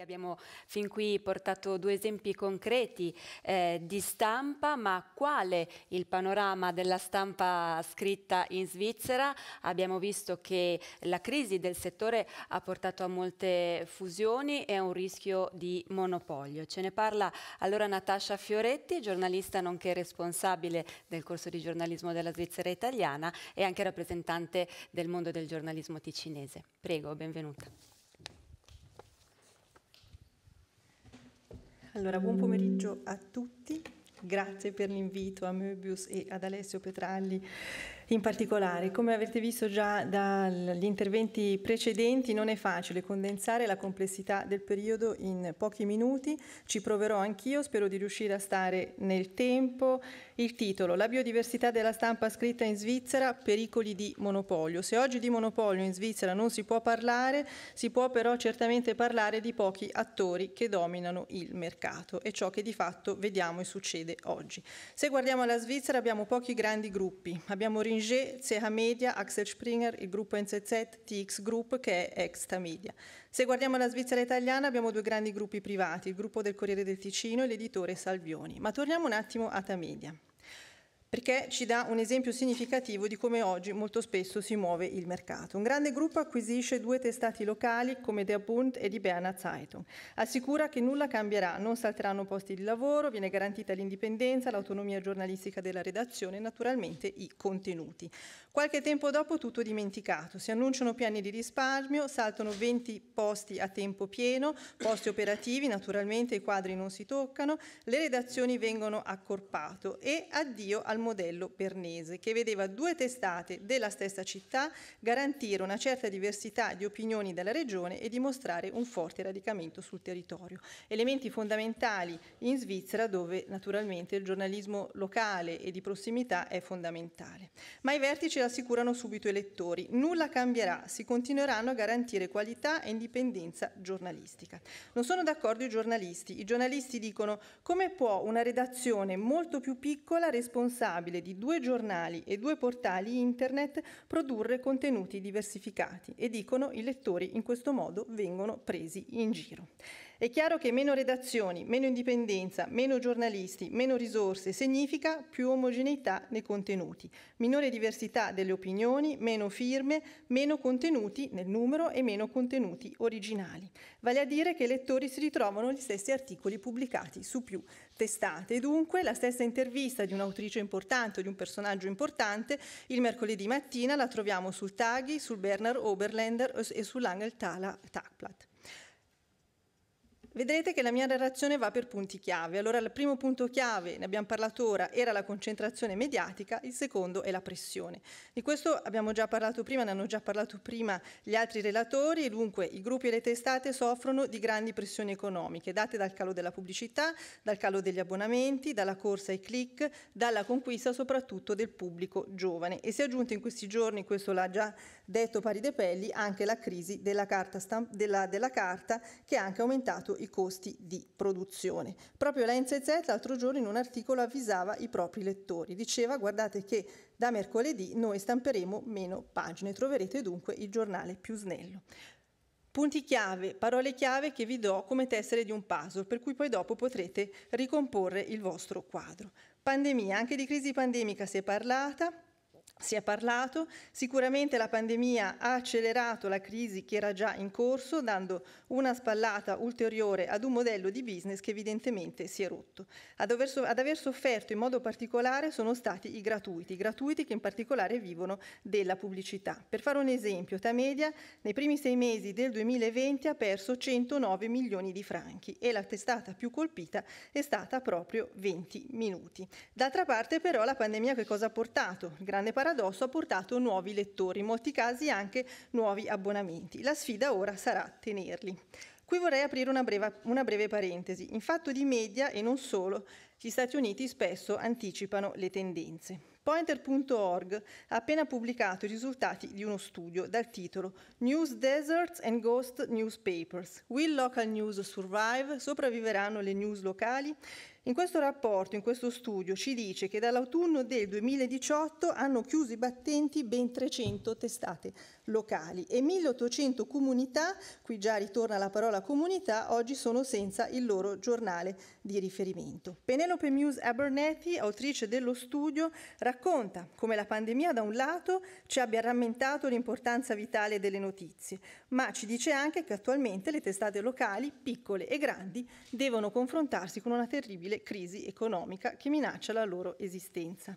Abbiamo fin qui portato due esempi concreti eh, di stampa, ma quale il panorama della stampa scritta in Svizzera? Abbiamo visto che la crisi del settore ha portato a molte fusioni e a un rischio di monopolio. Ce ne parla allora Natascia Fioretti, giornalista nonché responsabile del corso di giornalismo della Svizzera italiana e anche rappresentante del mondo del giornalismo ticinese. Prego, benvenuta. Allora, buon pomeriggio a tutti. Grazie per l'invito a Möbius e ad Alessio Petralli in particolare. Come avete visto già dagli interventi precedenti, non è facile condensare la complessità del periodo in pochi minuti. Ci proverò anch'io, spero di riuscire a stare nel tempo il titolo, la biodiversità della stampa scritta in Svizzera, pericoli di monopolio. Se oggi di monopolio in Svizzera non si può parlare, si può però certamente parlare di pochi attori che dominano il mercato È ciò che di fatto vediamo e succede oggi. Se guardiamo alla Svizzera abbiamo pochi grandi gruppi, abbiamo Ringer, Zeha Media, Axel Springer, il gruppo NZZ, TX Group che è Exta Media. Se guardiamo alla Svizzera italiana abbiamo due grandi gruppi privati, il gruppo del Corriere del Ticino e l'editore Salvioni. Ma torniamo un attimo a Tamedia perché ci dà un esempio significativo di come oggi molto spesso si muove il mercato. Un grande gruppo acquisisce due testati locali come Der Bund e die Berner Zeitung. Assicura che nulla cambierà, non salteranno posti di lavoro, viene garantita l'indipendenza, l'autonomia giornalistica della redazione e naturalmente i contenuti. Qualche tempo dopo tutto dimenticato, si annunciano piani di risparmio, saltano 20 posti a tempo pieno, posti operativi, naturalmente i quadri non si toccano, le redazioni vengono accorpate e addio al al modello bernese, che vedeva due testate della stessa città garantire una certa diversità di opinioni della regione e dimostrare un forte radicamento sul territorio. Elementi fondamentali in Svizzera dove naturalmente il giornalismo locale e di prossimità è fondamentale. Ma i vertici rassicurano subito i lettori, nulla cambierà, si continueranno a garantire qualità e indipendenza giornalistica. Non sono d'accordo i giornalisti, i giornalisti dicono come può una redazione molto più piccola responsabile responsabile di due giornali e due portali internet produrre contenuti diversificati e dicono i lettori in questo modo vengono presi in giro. È chiaro che meno redazioni, meno indipendenza, meno giornalisti, meno risorse significa più omogeneità nei contenuti, minore diversità delle opinioni, meno firme, meno contenuti nel numero e meno contenuti originali. Vale a dire che i lettori si ritrovano gli stessi articoli pubblicati su più testate. Dunque la stessa intervista di un'autrice importante o di un personaggio importante il mercoledì mattina la troviamo sul Taghi, sul Bernard Oberländer e sull'Angel Tala Tagblatt. Vedrete che la mia narrazione va per punti chiave. Allora il primo punto chiave, ne abbiamo parlato ora, era la concentrazione mediatica, il secondo è la pressione. Di questo abbiamo già parlato prima, ne hanno già parlato prima gli altri relatori, e dunque i gruppi e le testate soffrono di grandi pressioni economiche, date dal calo della pubblicità, dal calo degli abbonamenti, dalla corsa ai click, dalla conquista soprattutto del pubblico giovane. E si è aggiunta in questi giorni, questo l'ha già detto Pari De Pelli, anche la crisi della carta, della, della carta che ha anche aumentato i costi di produzione. Proprio la NZZ l'altro giorno in un articolo avvisava i propri lettori, diceva guardate che da mercoledì noi stamperemo meno pagine, troverete dunque il giornale più snello. Punti chiave, parole chiave che vi do come tessere di un puzzle, per cui poi dopo potrete ricomporre il vostro quadro. Pandemia, anche di crisi pandemica si è parlata, si è parlato, sicuramente la pandemia ha accelerato la crisi che era già in corso, dando una spallata ulteriore ad un modello di business che evidentemente si è rotto. Ad aver, so ad aver sofferto in modo particolare sono stati i gratuiti, i gratuiti che in particolare vivono della pubblicità. Per fare un esempio, Tamedia nei primi sei mesi del 2020 ha perso 109 milioni di franchi e la testata più colpita è stata proprio 20 minuti. D'altra parte però la pandemia che cosa ha portato? Il grande paradosso paradosso ha portato nuovi lettori, in molti casi anche nuovi abbonamenti. La sfida ora sarà tenerli. Qui vorrei aprire una breve, una breve parentesi. In fatto di media e non solo, gli Stati Uniti spesso anticipano le tendenze. Pointer.org ha appena pubblicato i risultati di uno studio dal titolo News Deserts and Ghost Newspapers. Will local news survive? Sopravviveranno le news locali? In questo rapporto, in questo studio, ci dice che dall'autunno del 2018 hanno chiuso i battenti ben 300 testate locali e 1800 comunità, qui già ritorna la parola comunità, oggi sono senza il loro giornale di riferimento. Penelope Muse Abernethy, autrice dello studio, racconta come la pandemia da un lato ci abbia rammentato l'importanza vitale delle notizie, ma ci dice anche che attualmente le testate locali, piccole e grandi, devono confrontarsi con una terribile crisi economica che minaccia la loro esistenza.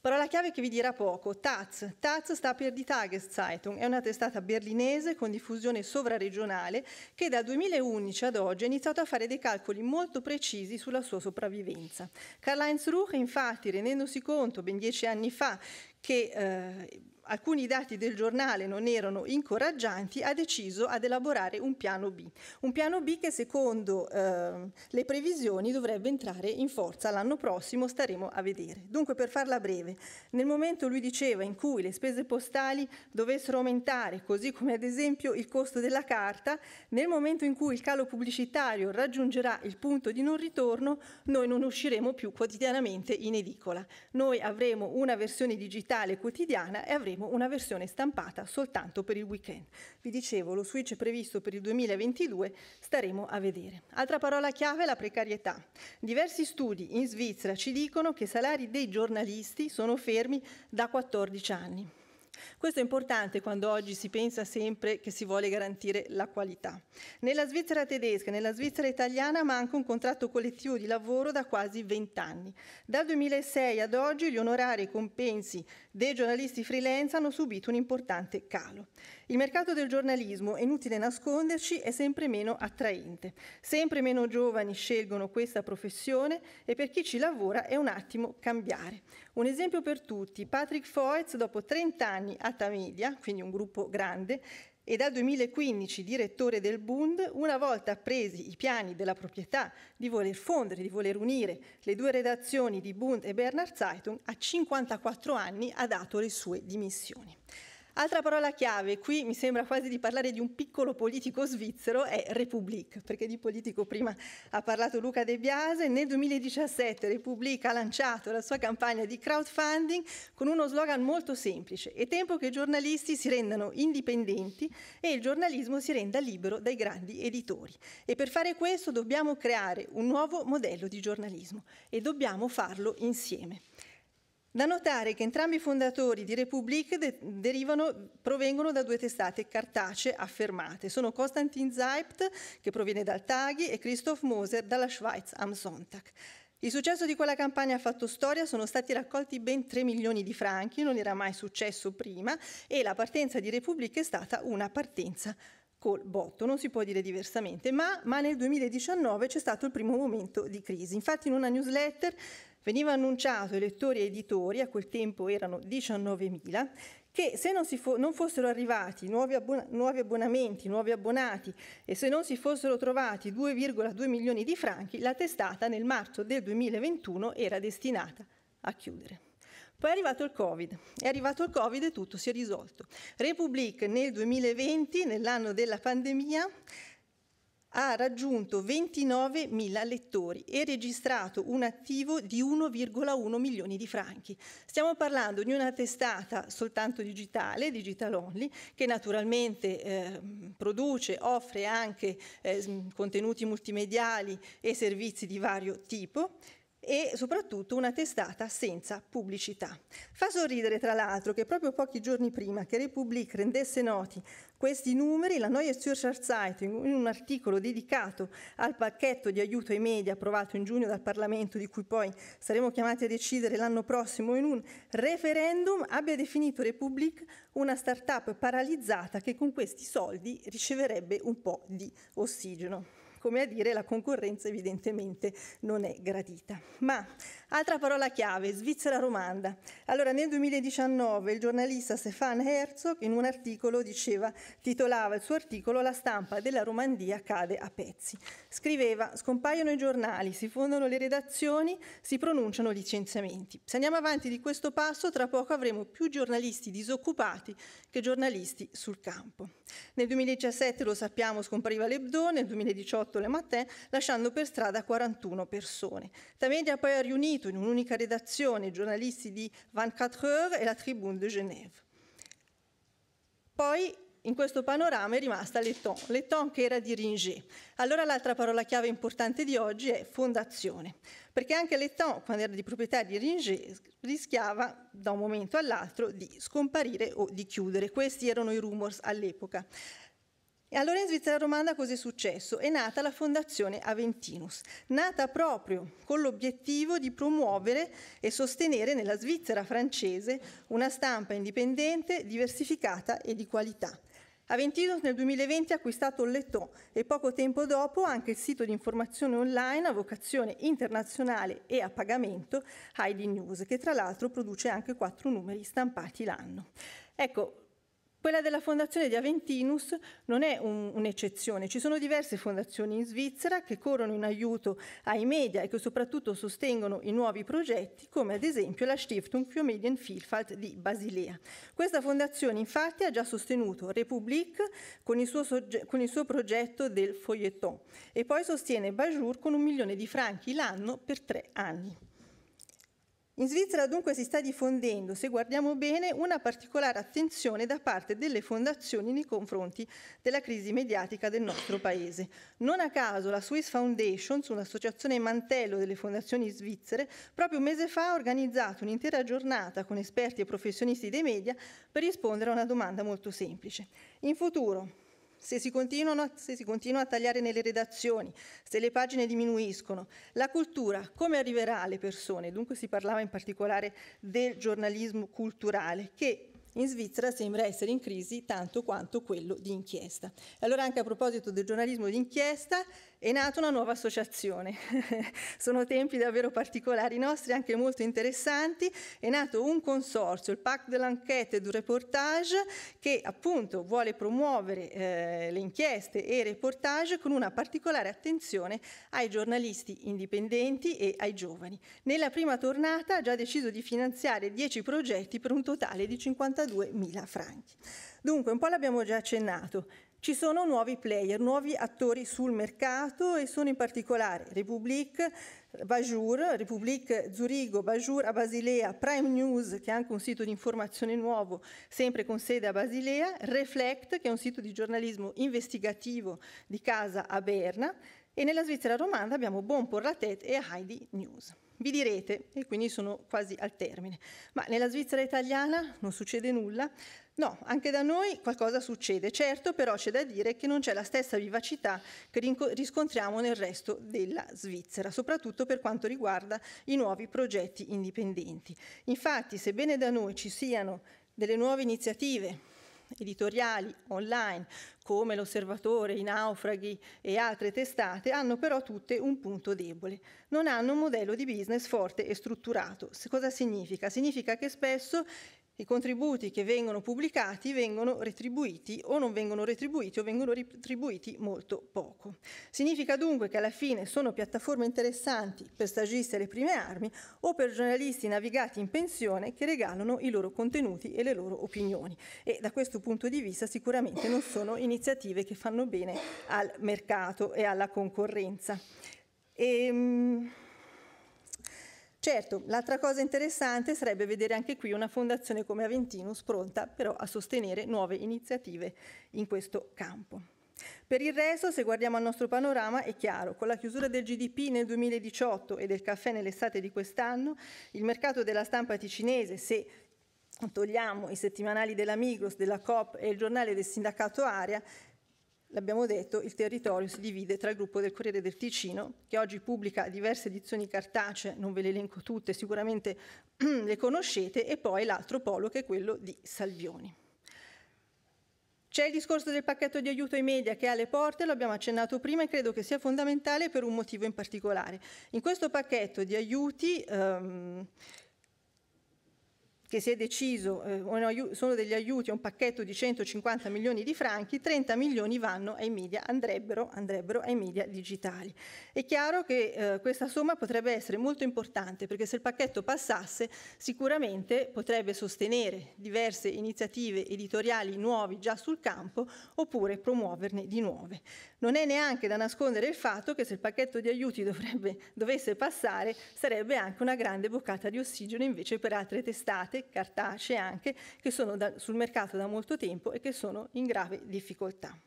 Parola chiave che vi dirà poco, Taz. Taz sta per Die Tageszeitung, è una testata berlinese con diffusione sovraregionale che dal 2011 ad oggi ha iniziato a fare dei calcoli molto precisi sulla sua sopravvivenza. Karl-Heinz Ruch, infatti, rendendosi conto ben dieci anni fa che eh, alcuni dati del giornale non erano incoraggianti, ha deciso ad elaborare un piano B. Un piano B che secondo eh, le previsioni dovrebbe entrare in forza l'anno prossimo, staremo a vedere. Dunque per farla breve, nel momento lui diceva in cui le spese postali dovessero aumentare, così come ad esempio il costo della carta, nel momento in cui il calo pubblicitario raggiungerà il punto di non ritorno, noi non usciremo più quotidianamente in edicola. Noi avremo una versione digitale quotidiana e avremo avremo una versione stampata soltanto per il weekend. Vi dicevo, lo switch è previsto per il 2022, staremo a vedere. Altra parola chiave è la precarietà. Diversi studi in Svizzera ci dicono che i salari dei giornalisti sono fermi da 14 anni. Questo è importante quando oggi si pensa sempre che si vuole garantire la qualità. Nella Svizzera tedesca, e nella Svizzera italiana manca un contratto collettivo di lavoro da quasi 20 anni. Dal 2006 ad oggi gli onorari e i compensi dei giornalisti freelance hanno subito un importante calo. Il mercato del giornalismo, è inutile nasconderci, è sempre meno attraente. Sempre meno giovani scelgono questa professione e per chi ci lavora è un attimo cambiare. Un esempio per tutti, Patrick Foetz dopo 30 anni a Tamedia, quindi un gruppo grande, e dal 2015 direttore del Bund, una volta presi i piani della proprietà di voler fondere, di voler unire le due redazioni di Bund e Bernard Zeitung, a 54 anni ha dato le sue dimissioni. Altra parola chiave, qui mi sembra quasi di parlare di un piccolo politico svizzero, è Republic, perché di politico prima ha parlato Luca De Biase. Nel 2017 Republic ha lanciato la sua campagna di crowdfunding con uno slogan molto semplice. È tempo che i giornalisti si rendano indipendenti e il giornalismo si renda libero dai grandi editori. E per fare questo dobbiamo creare un nuovo modello di giornalismo e dobbiamo farlo insieme. Da notare che entrambi i fondatori di Republic de provengono da due testate cartacee affermate. Sono Konstantin Zeipt, che proviene dal Taghi, e Christoph Moser dalla Schweiz am Sonntag. Il successo di quella campagna ha fatto storia, sono stati raccolti ben 3 milioni di franchi, non era mai successo prima, e la partenza di Republic è stata una partenza col botto, non si può dire diversamente, ma, ma nel 2019 c'è stato il primo momento di crisi. Infatti in una newsletter Veniva annunciato ai lettori e editori, a quel tempo erano 19.000, che se non, fo non fossero arrivati nuovi, abbon nuovi, abbonamenti, nuovi abbonati e se non si fossero trovati 2,2 milioni di franchi, la testata nel marzo del 2021 era destinata a chiudere. Poi è arrivato il Covid, è arrivato il Covid e tutto si è risolto. Republic nel 2020, nell'anno della pandemia, ha raggiunto 29.000 lettori e registrato un attivo di 1,1 milioni di franchi. Stiamo parlando di una testata soltanto digitale, Digital Only, che naturalmente eh, produce, offre anche eh, contenuti multimediali e servizi di vario tipo e soprattutto una testata senza pubblicità. Fa sorridere tra l'altro che proprio pochi giorni prima che Republic rendesse noti questi numeri, la Neue Zürcher Zeitung, in un articolo dedicato al pacchetto di aiuto ai media approvato in giugno dal Parlamento, di cui poi saremo chiamati a decidere l'anno prossimo in un referendum, abbia definito Republic una start-up paralizzata che con questi soldi riceverebbe un po' di ossigeno come a dire la concorrenza evidentemente non è gradita. Ma altra parola chiave, Svizzera romanda. Allora nel 2019 il giornalista Stefan Herzog in un articolo diceva, titolava il suo articolo La stampa della Romandia cade a pezzi. Scriveva, scompaiono i giornali, si fondano le redazioni, si pronunciano licenziamenti. Se andiamo avanti di questo passo tra poco avremo più giornalisti disoccupati che giornalisti sul campo. Nel 2017 lo sappiamo scompariva l'Ebdo, nel 2018 le Matin, lasciando per strada 41 persone. Tamedia poi ha riunito in un'unica redazione i giornalisti di 24 Heures e la Tribune de Genève. Poi in questo panorama è rimasta Letton, Letton che era di Ringé. Allora l'altra parola chiave importante di oggi è fondazione, perché anche Letton, quando era di proprietà di Ringé, rischiava da un momento all'altro di scomparire o di chiudere. Questi erano i rumors all'epoca. E allora in Svizzera Romanda cos'è successo? È nata la Fondazione Aventinus, nata proprio con l'obiettivo di promuovere e sostenere nella Svizzera francese una stampa indipendente, diversificata e di qualità. Aventinus nel 2020 ha acquistato Letton e poco tempo dopo anche il sito di informazione online a vocazione internazionale e a pagamento Heidi News, che tra l'altro produce anche quattro numeri stampati l'anno. Ecco, quella della fondazione di Aventinus non è un, un'eccezione, ci sono diverse fondazioni in Svizzera che corrono in aiuto ai media e che soprattutto sostengono i nuovi progetti, come ad esempio la Stiftung für Medienvielfalt di Basilea. Questa fondazione infatti ha già sostenuto République con il suo, sogge- con il suo progetto del Foglietton e poi sostiene Bajour con un milione di franchi l'anno per tre anni. In Svizzera dunque si sta diffondendo, se guardiamo bene, una particolare attenzione da parte delle fondazioni nei confronti della crisi mediatica del nostro paese. Non a caso la Swiss Foundation, un'associazione mantello delle fondazioni svizzere, proprio un mese fa ha organizzato un'intera giornata con esperti e professionisti dei media per rispondere a una domanda molto semplice. In futuro, se si, se si continua a tagliare nelle redazioni, se le pagine diminuiscono. La cultura come arriverà alle persone? Dunque si parlava in particolare del giornalismo culturale che in Svizzera sembra essere in crisi tanto quanto quello di inchiesta. Allora anche a proposito del giornalismo di inchiesta è nata una nuova associazione. Sono tempi davvero particolari nostri, anche molto interessanti. È nato un consorzio, il Pacte de l'Enquête et du Reportage, che appunto vuole promuovere eh, le inchieste e i reportage con una particolare attenzione ai giornalisti indipendenti e ai giovani. Nella prima tornata ha già deciso di finanziare 10 progetti per un totale di 52 82.000 franchi. Dunque, un po' l'abbiamo già accennato. Ci sono nuovi player, nuovi attori sul mercato e sono in particolare Republic, eh, Bajour, Republic Zurigo, Bajour a Basilea, Prime News che è anche un sito di informazione nuovo, sempre con sede a Basilea, Reflect che è un sito di giornalismo investigativo di casa a Berna, e nella Svizzera romanda abbiamo Bon pour la tête e Heidi News. Vi direte, e quindi sono quasi al termine, ma nella Svizzera italiana non succede nulla? No, anche da noi qualcosa succede, certo, però c'è da dire che non c'è la stessa vivacità che riscontriamo nel resto della Svizzera, soprattutto per quanto riguarda i nuovi progetti indipendenti. Infatti, sebbene da noi ci siano delle nuove iniziative editoriali online come l'Osservatore, i Naufraghi e altre testate hanno però tutte un punto debole. Non hanno un modello di business forte e strutturato. Cosa significa? Significa che spesso i contributi che vengono pubblicati vengono retribuiti o non vengono retribuiti o vengono retribuiti molto poco. Significa dunque che alla fine sono piattaforme interessanti per stagisti alle prime armi o per giornalisti navigati in pensione che regalano i loro contenuti e le loro opinioni e da questo punto di vista sicuramente non sono iniziative che fanno bene al mercato e alla concorrenza. E, ehm, Certo, l'altra cosa interessante sarebbe vedere anche qui una fondazione come Aventinus pronta però a sostenere nuove iniziative in questo campo. Per il resto, se guardiamo al nostro panorama, è chiaro, con la chiusura del GDP nel 2018 e del caffè nell'estate di quest'anno, il mercato della stampa ticinese, se togliamo i settimanali della Migros, della COP e il giornale del sindacato Aria, l'abbiamo detto, il territorio si divide tra il gruppo del Corriere del Ticino, che oggi pubblica diverse edizioni cartacee, non ve le elenco tutte, sicuramente le conoscete, e poi l'altro polo che è quello di Salvioni. C'è il discorso del pacchetto di aiuto ai media che ha alle porte, lo abbiamo accennato prima e credo che sia fondamentale per un motivo in particolare. In questo pacchetto di aiuti ehm, che si è deciso eh, sono degli aiuti, un pacchetto di 150 milioni di franchi, 30 milioni vanno ai media, andrebbero, andrebbero ai media digitali. È chiaro che eh, questa somma potrebbe essere molto importante perché se il pacchetto passasse sicuramente potrebbe sostenere diverse iniziative editoriali nuove già sul campo oppure promuoverne di nuove. Non è neanche da nascondere il fatto che se il pacchetto di aiuti dovrebbe, dovesse passare sarebbe anche una grande boccata di ossigeno invece per altre testate cartacee, anche, che sono da, sul mercato da molto tempo e che sono in grave difficoltà.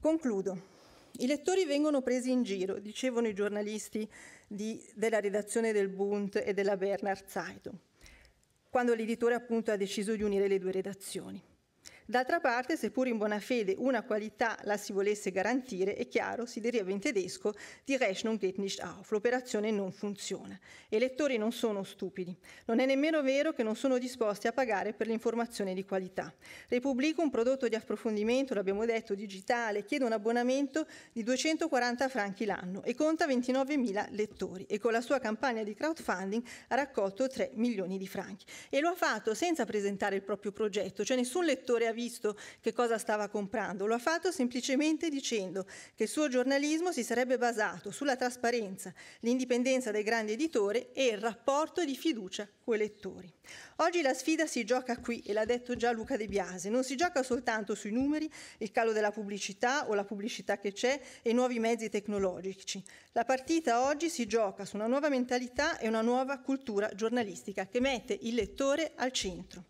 Concludo. I lettori vengono presi in giro, dicevano i giornalisti di, della redazione del Bund e della Bernard Zeitung, quando l'editore appunto ha deciso di unire le due redazioni. D'altra parte, seppur in buona fede una qualità la si volesse garantire, è chiaro, si deriva in tedesco, di Rechnung geht nicht auf, l'operazione non funziona. E i lettori non sono stupidi. Non è nemmeno vero che non sono disposti a pagare per l'informazione di qualità. Repubblico, un prodotto di approfondimento, l'abbiamo detto, digitale, chiede un abbonamento di 240 franchi l'anno e conta 29.000 lettori e con la sua campagna di crowdfunding ha raccolto 3 milioni di franchi. E lo ha fatto senza presentare il proprio progetto, cioè nessun lettore ha visto visto che cosa stava comprando, lo ha fatto semplicemente dicendo che il suo giornalismo si sarebbe basato sulla trasparenza, l'indipendenza dai grandi editori e il rapporto di fiducia coi lettori. Oggi la sfida si gioca qui, e l'ha detto già Luca De Biase, non si gioca soltanto sui numeri, il calo della pubblicità o la pubblicità che c'è e i nuovi mezzi tecnologici. La partita oggi si gioca su una nuova mentalità e una nuova cultura giornalistica che mette il lettore al centro.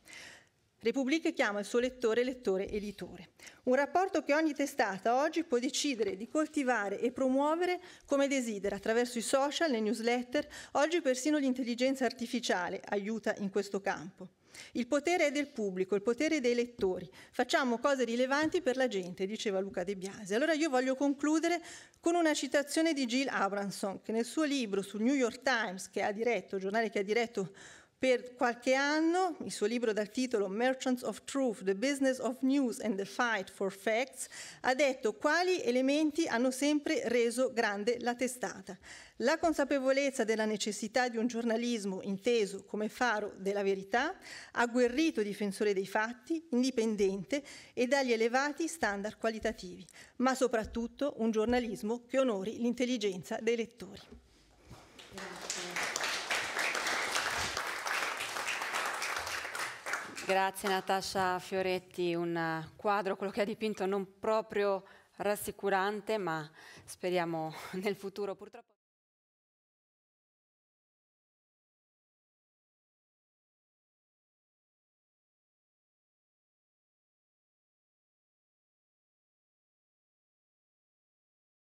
Repubblica chiama il suo lettore lettore editore. Un rapporto che ogni testata oggi può decidere di coltivare e promuovere come desidera attraverso i social, le newsletter, oggi persino l'intelligenza artificiale aiuta in questo campo. Il potere è del pubblico, il potere dei lettori. Facciamo cose rilevanti per la gente, diceva Luca De Biasi. Allora io voglio concludere con una citazione di Jill Abramson, che nel suo libro sul New York Times, che ha diretto, il giornale che ha diretto per qualche anno il suo libro dal titolo Merchants of Truth, The Business of News and the Fight for Facts ha detto quali elementi hanno sempre reso grande la testata. La consapevolezza della necessità di un giornalismo inteso come faro della verità, agguerrito difensore dei fatti, indipendente e dagli elevati standard qualitativi, ma soprattutto un giornalismo che onori l'intelligenza dei lettori. Grazie. Grazie Natascia Fioretti, un eh, quadro, quello che ha dipinto non proprio rassicurante, ma speriamo nel futuro purtroppo.